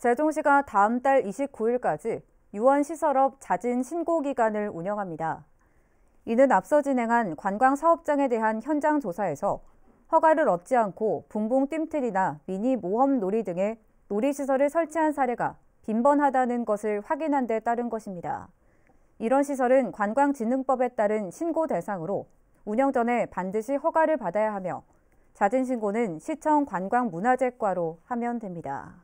세종시가 다음 달 29일까지 유원시설업 자진 신고 기간을 운영합니다. 이는 앞서 진행한 관광 사업장에 대한 현장 조사에서 허가를 얻지 않고 붕붕 뜀틀이나 미니 모험 놀이 등의 놀이시설을 설치한 사례가 빈번하다는 것을 확인한 데 따른 것입니다. 이런 시설은 관광진흥법에 따른 신고 대상으로 운영 전에 반드시 허가를 받아야 하며 자진 신고는 시청 관광문화재과로 하면 됩니다.